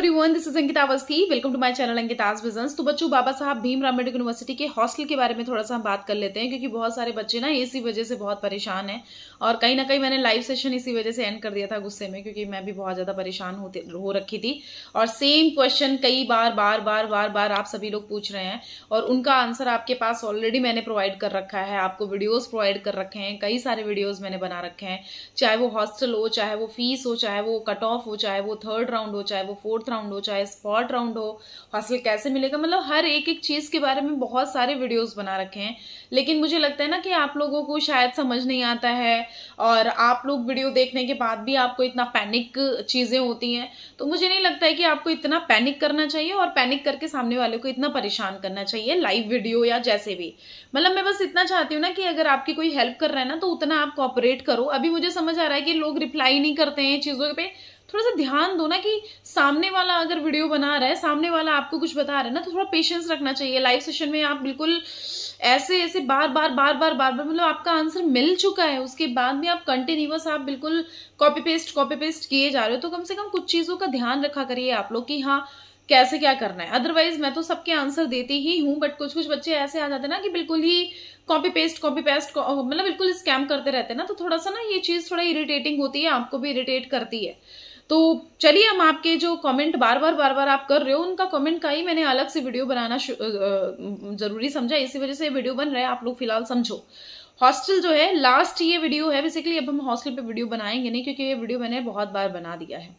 everyone this is Ankita Awasthi welcome to my channel Ankita's business तो बच्चों Baba Saheb Bhim Ambedkar university के हॉस्टल के बारे में थोड़ा सा हम बात कर लेते हैं क्योंकि बहुत सारे बच्चे ना इसी वजह से बहुत परेशान हैं और कहीं ना कहीं मैंने लाइव सेशन इसी वजह से एंड कर दिया था गुस्से में क्योंकि मैं भी बहुत ज़्यादा परेशान हो रखी थी और सेम क्वेश्चन कई बार बार बार बार बार आप सभी लोग पूछ रहे हैं और उनका आंसर आपके पास ऑलरेडी मैंने प्रोवाइड कर रखा है आपको वीडियोज़ प्रोवाइड कर रखे हैं कई सारे वीडियोज़ मैंने बना रखे हैं चाहे वो हॉस्टल हो चाहे वो फीस हो चाहे वो कट ऑफ हो चाहे वो थर्ड राउंड हो चाहे वो फोर्थ राउंड हो चाहे स्पॉट राउंड हो हासिल कैसे मिलेगा मतलब हर एक एक चीज़ के बारे में बहुत सारे वीडियोस बना रखे हैं लेकिन मुझे लगता है ना कि आप लोगों को शायद समझ नहीं आता है और आप लोग वीडियो देखने के बाद भी आपको इतना पैनिक चीज़ें होती हैं तो मुझे नहीं लगता है कि आपको इतना पैनिक करना चाहिए और पैनिक करके सामने वाले को इतना परेशान करना चाहिए लाइव वीडियो या जैसे भी मतलब मैं बस इतना चाहती हूँ ना कि अगर आपकी कोई हेल्प कर रहा है ना तो उतना आप कॉपरेट करो अभी मुझे समझ आ रहा है कि लोग रिप्लाई नहीं करते हैं चीज़ों पर थोड़ा सा ध्यान दो ना कि सामने वाला अगर वीडियो बना रहा है सामने वाला आपको कुछ बता रहा है ना तो थोड़ा पेशेंस रखना चाहिए लाइव सेशन में आप बिल्कुल ऐसे ऐसे बार बार बार बार बार बार मतलब आपका आंसर मिल चुका है उसके बाद में आप कंटिन्यूस आप बिल्कुल कॉपी पेस्ट कॉपी पेस्ट किए जा रहे हो तो कम से कम कुछ चीज़ों का ध्यान रखा करिए आप लोग कि हाँ कैसे क्या करना है अदरवाइज मैं तो सबके आंसर देती ही हूँ बट कुछ कुछ बच्चे ऐसे आ जाते हैं ना कि बिल्कुल ही कॉपी पेस्ट कॉपी पेस्ट मतलब बिल्कुल स्कैम करते रहते हैं ना तो थोड़ा सा ना ये चीज़ थोड़ा इरिटेटिंग होती है आपको भी इरिटेट करती है तो चलिए हम आपके जो कमेंट बार बार बार बार आप कर रहे हो उनका कमेंट का ही मैंने अलग से वीडियो बनाना जरूरी समझा इसी वजह से वीडियो बन रहा है आप लोग फिलहाल समझो हॉस्टल जो है लास्ट ये वीडियो है बेसिकली अब हम हॉस्टल पे वीडियो बनाएंगे नहीं क्योंकि ये वीडियो मैंने बहुत बार बना दिया है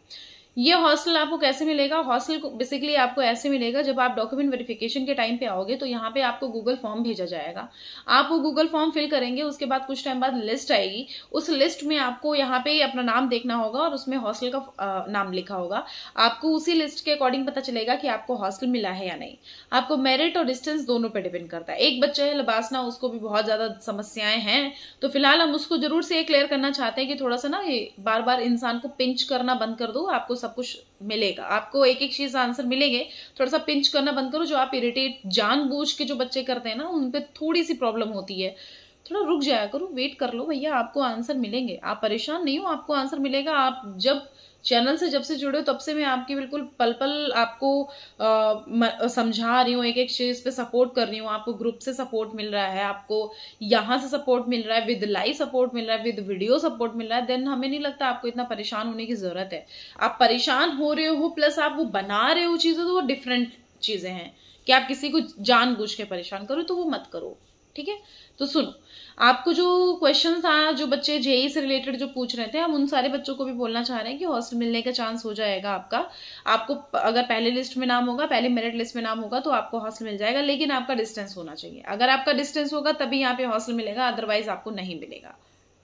ये हॉस्टल आपको कैसे मिलेगा को बेसिकली आपको ऐसे मिलेगा जब आप डॉक्यूमेंट वेरिफिकेशन के टाइम पे आओगे तो यहाँ पे आपको गूगल फॉर्म भेजा जाएगा आप वो गूगल फॉर्म फिल करेंगे उसके बाद कुछ टाइम बाद लिस्ट आएगी उस लिस्ट में आपको यहाँ पे अपना नाम देखना होगा और उसमें हॉस्टल का नाम लिखा होगा आपको उसी लिस्ट के अकॉर्डिंग पता चलेगा कि आपको हॉस्टल मिला है या नहीं आपको मेरिट और डिस्टेंस दोनों पर डिपेंड करता है एक बच्चा है लबासना उसको भी बहुत ज़्यादा समस्याएं हैं तो फिलहाल हम उसको जरूर से क्लियर करना चाहते हैं कि थोड़ा सा ना बार बार इंसान को पिंच करना बंद कर दो आपको सब कुछ मिलेगा आपको एक एक चीज़ आंसर मिलेंगे थोड़ा सा पिंच करना बंद करो जो आप इरिटेट जानबूझ के जो बच्चे करते हैं ना उन पर थोड़ी सी प्रॉब्लम होती है थोड़ा रुक जाया करो वेट कर लो भैया आपको आंसर मिलेंगे आप परेशान नहीं हो आपको आंसर मिलेगा आप जब चैनल से जब से जुड़े हो तब से मैं आपकी बिल्कुल पल पल आपको समझा रही हूँ एक एक चीज़ पे सपोर्ट कर रही हूँ आपको ग्रुप से सपोर्ट मिल रहा है आपको यहाँ से सपोर्ट मिल रहा है विद लाइव सपोर्ट मिल रहा है विद वीडियो सपोर्ट मिल रहा है देन हमें नहीं लगता आपको इतना परेशान होने की ज़रूरत है आप परेशान हो रहे हो प्लस आप वो बना रहे हो चीज़ें तो वो डिफरेंट चीज़ें हैं कि आप किसी को जान के परेशान करो तो वो मत करो ठीक है तो सुनो आपको जो क्वेश्चन था जो बच्चे जेई e से रिलेटेड जो पूछ रहे थे हम उन सारे बच्चों को भी बोलना चाह रहे हैं कि हॉस्टल मिलने का चांस हो जाएगा आपका आपको अगर पहले लिस्ट में नाम होगा पहले मेरिट लिस्ट में नाम होगा तो आपको हॉस्टल मिल जाएगा लेकिन आपका डिस्टेंस होना चाहिए अगर आपका डिस्टेंस होगा तभी यहाँ पे हॉस्टल मिलेगा अदरवाइज आपको नहीं मिलेगा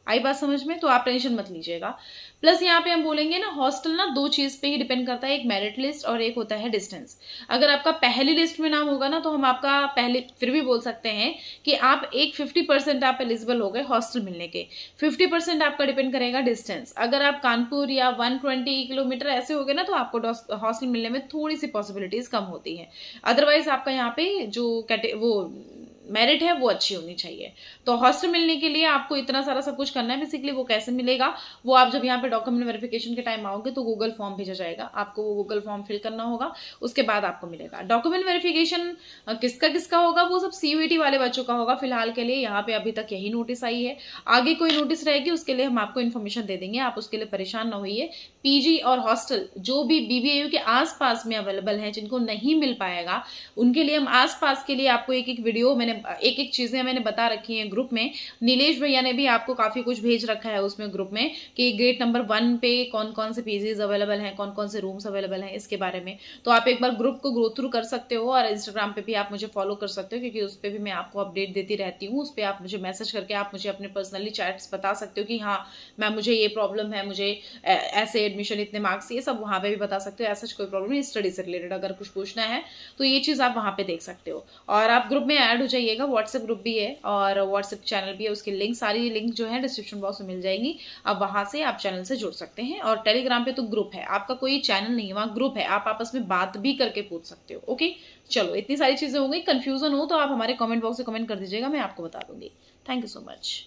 आई बात समझ में तो आप टेंशन मत लीजिएगा प्लस यहाँ पे हम बोलेंगे ना हॉस्टल ना दो चीज़ पे ही डिपेंड करता है एक मेरिट लिस्ट और एक होता है डिस्टेंस अगर आपका पहली लिस्ट में नाम होगा ना तो हम आपका पहले फिर भी बोल सकते हैं कि आप एक फिफ्टी परसेंट आप एलिजिबल हो गए हॉस्टल मिलने के फिफ्टी परसेंट आपका डिपेंड करेगा डिस्टेंस अगर आप कानपुर या वन किलोमीटर ऐसे हो गए ना तो आपको हॉस्टल मिलने में थोड़ी सी पॉसिबिलिटीज़ कम होती है अदरवाइज आपका यहाँ पे जो वो मेरिट है वो अच्छी होनी चाहिए तो हॉस्टल मिलने के लिए आपको इतना सारा सब कुछ करना है बेसिकली वो कैसे मिलेगा वो आप जब यहाँ पे डॉक्यूमेंट वेरिफिकेशन के टाइम आओगे तो गूगल फॉर्म भेजा जाएगा आपको वो गूगल फॉर्म फिल करना होगा उसके बाद आपको मिलेगा डॉक्यूमेंट वेरिफिकेशन किसका किसका होगा वो सब सीयूटी वाले बच्चों का होगा फिलहाल के लिए यहाँ पे अभी तक यही नोटिस आई है आगे कोई नोटिस रहेगी उसके लिए हम आपको इन्फॉर्मेशन दे देंगे आप उसके लिए परेशान ना होइए पीजी और हॉस्टल जो भी बीबीएयू के आसपास में अवेलेबल हैं जिनको नहीं मिल पाएगा उनके लिए हम आसपास के लिए आपको एक एक वीडियो मैंने एक एक चीज़ें मैंने बता रखी हैं ग्रुप में नीलेश भैया ने भी आपको काफ़ी कुछ भेज रखा है उसमें ग्रुप में कि गेट नंबर वन पे कौन कौन से पीजीज अवेलेबल हैं कौन कौन से रूम्स अवेलेबल हैं इसके बारे में तो आप एक बार ग्रुप को ग्रो थ्रू कर सकते हो और इंस्टाग्राम पर भी आप मुझे फॉलो कर सकते हो क्योंकि उस पर भी मैं आपको अपडेट देती रहती हूँ उस पर आप मुझे मैसेज करके आप मुझे अपने पर्सनली चैट्स बता सकते हो कि हाँ मैम मुझे ये प्रॉब्लम है मुझे ऐसे एडमिशन इतने मार्क्स ये सब वहाँ पे भी बता सकते हो ऐसा कोई प्रॉब्लम नहीं स्टडी से रिलेटेड अगर कुछ पूछना है तो ये चीज़ आप वहाँ पे देख सकते हो और आप ग्रुप में ऐड हो जाइएगा व्हाट्सएप ग्रुप भी है और व्हाट्सएप चैनल भी है उसके लिंक सारी लिंक जो है डिस्क्रिप्शन बॉक्स में मिल जाएगी आप वहाँ से आप चैनल से जुड़ सकते हैं और टेलीग्राम पे तो ग्रुप है आपका कोई चैनल नहीं है वहाँ ग्रुप है आप आपस में बात भी करके पूछ सकते हो ओके चलो इतनी सारी चीज़ें हो गई कन्फ्यूजन हो तो आप हमारे कॉमेंट बॉक्स में कमेंट कर दीजिएगा मैं आपको बता दूंगी थैंक यू सो मच